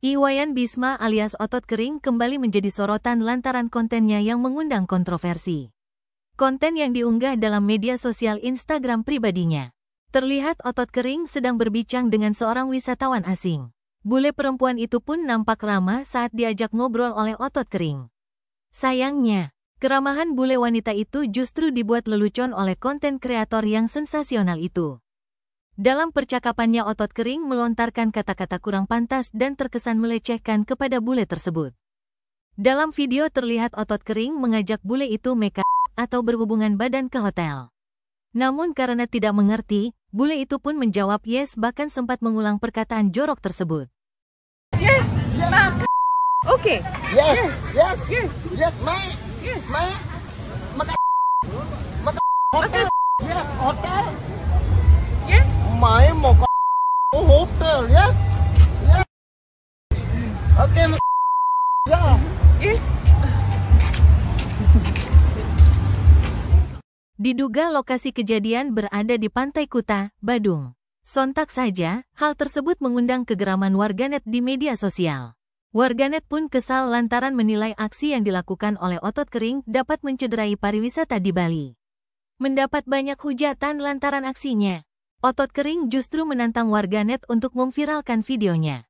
Iwayan Bisma alias Otot Kering kembali menjadi sorotan lantaran kontennya yang mengundang kontroversi. Konten yang diunggah dalam media sosial Instagram pribadinya. Terlihat Otot Kering sedang berbicang dengan seorang wisatawan asing. Bule perempuan itu pun nampak ramah saat diajak ngobrol oleh Otot Kering. Sayangnya, keramahan bule wanita itu justru dibuat lelucon oleh konten kreator yang sensasional itu. Dalam percakapannya otot kering melontarkan kata-kata kurang pantas dan terkesan melecehkan kepada bule tersebut. Dalam video terlihat otot kering mengajak bule itu meka atau berhubungan badan ke hotel. Namun karena tidak mengerti, bule itu pun menjawab yes bahkan sempat mengulang perkataan jorok tersebut. Yes, yes. Oke. Okay. yes, yes, yes, yes. yes. yes. yes. yes. yes. yes. Ya? ya. oke ya Diduga lokasi kejadian berada di Pantai Kuta, Badung. Sontak saja, hal tersebut mengundang kegeraman warganet di media sosial. Warganet pun kesal lantaran menilai aksi yang dilakukan oleh otot kering dapat mencederai pariwisata di Bali. Mendapat banyak hujatan lantaran aksinya. Otot kering justru menantang warganet untuk memviralkan videonya.